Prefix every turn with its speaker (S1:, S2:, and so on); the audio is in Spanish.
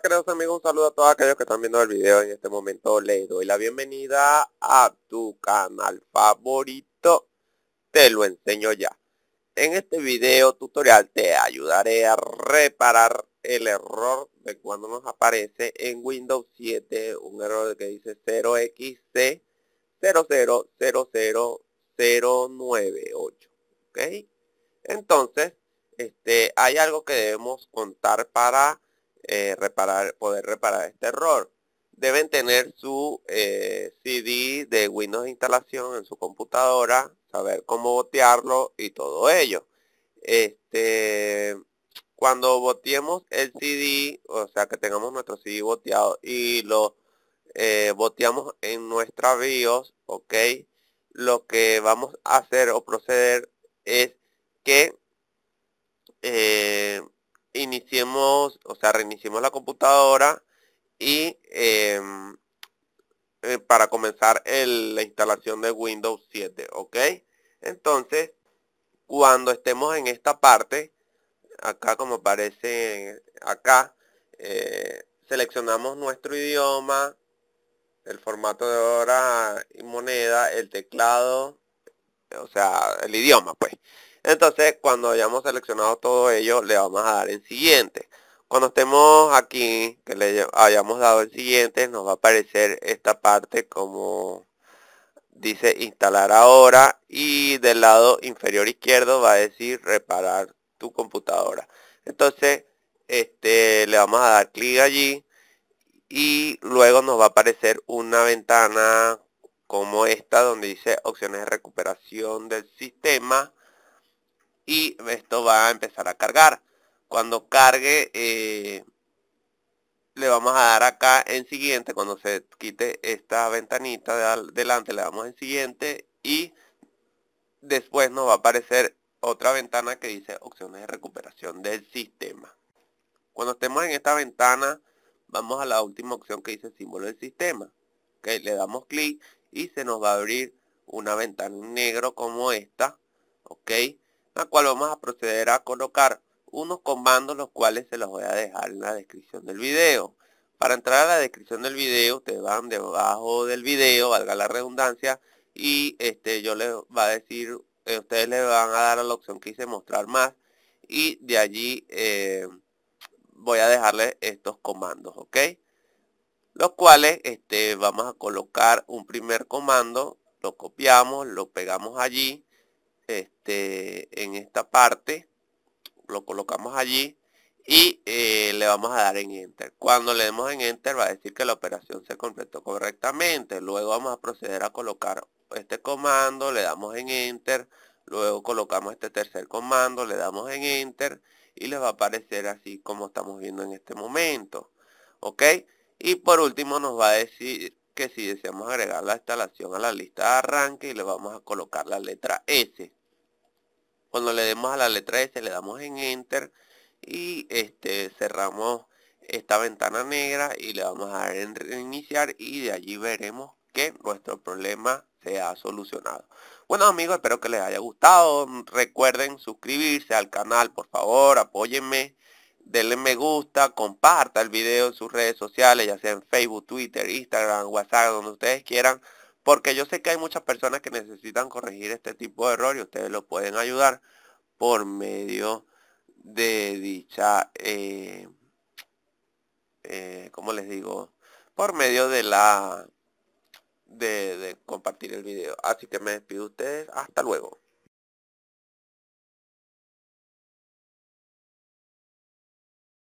S1: queridos amigos, un saludo a todos aquellos que están viendo el video en este momento. Les doy la bienvenida a tu canal favorito, te lo enseño ya. En este video tutorial te ayudaré a reparar el error de cuando nos aparece en Windows 7 un error que dice 0xc 0000098 ok entonces este hay algo que debemos contar para eh, reparar, poder reparar este error. Deben tener su eh, CD de Windows instalación en su computadora, saber cómo botearlo y todo ello. Este, cuando boteemos el CD, o sea que tengamos nuestro CD boteado y lo eh, boteamos en nuestra BIOS, ok, lo que vamos a hacer o proceder es o sea, reiniciemos la computadora y em, eh, para comenzar la instalación de Windows 7, ¿ok? Entonces, cuando estemos en esta parte, acá como parece, acá, eh, seleccionamos nuestro idioma, el formato de hora y moneda, el teclado, o sea, el idioma, pues. Entonces, cuando hayamos seleccionado todo ello, le vamos a dar en siguiente. Cuando estemos aquí, que le hayamos dado el siguiente, nos va a aparecer esta parte como dice instalar ahora y del lado inferior izquierdo va a decir reparar tu computadora. Entonces, este, le vamos a dar clic allí y luego nos va a aparecer una ventana como esta donde dice opciones de recuperación del sistema y esto va a empezar a cargar. Cuando cargue, eh, le vamos a dar acá en siguiente, cuando se quite esta ventanita de delante, le damos en siguiente y después nos va a aparecer otra ventana que dice opciones de recuperación del sistema. Cuando estemos en esta ventana, vamos a la última opción que dice símbolo del sistema. que le damos clic y se nos va a abrir una ventana en negro como esta. ok a cual vamos a proceder a colocar unos comandos los cuales se los voy a dejar en la descripción del video. Para entrar a la descripción del video, ustedes van debajo del video, valga la redundancia, y este yo les va a decir, eh, ustedes le van a dar a la opción que hice mostrar más, y de allí eh, voy a dejarle estos comandos, ¿ok? Los cuales este, vamos a colocar un primer comando, lo copiamos, lo pegamos allí, este, esta parte, lo colocamos allí y eh, le vamos a dar en Enter. Cuando le demos en Enter va a decir que la operación se completó correctamente. Luego vamos a proceder a colocar este comando, le damos en Enter. Luego colocamos este tercer comando, le damos en Enter y les va a aparecer así como estamos viendo en este momento. ¿Ok? Y por último nos va a decir que si deseamos agregar la instalación a la lista de arranque y le vamos a colocar la letra S. Cuando le demos a la letra S le damos en Enter y este, cerramos esta ventana negra y le vamos a dar en reiniciar y de allí veremos que nuestro problema se ha solucionado. Bueno amigos, espero que les haya gustado. Recuerden suscribirse al canal, por favor, apóyenme. Denle me gusta, comparta el video en sus redes sociales, ya sea en Facebook, Twitter, Instagram, WhatsApp, donde ustedes quieran. Porque yo sé que hay muchas personas que necesitan corregir este tipo de error y ustedes lo pueden ayudar por medio de dicha, eh, eh ¿cómo les digo? Por medio de la, de, compartir el video. Así que me despido ustedes. Hasta luego.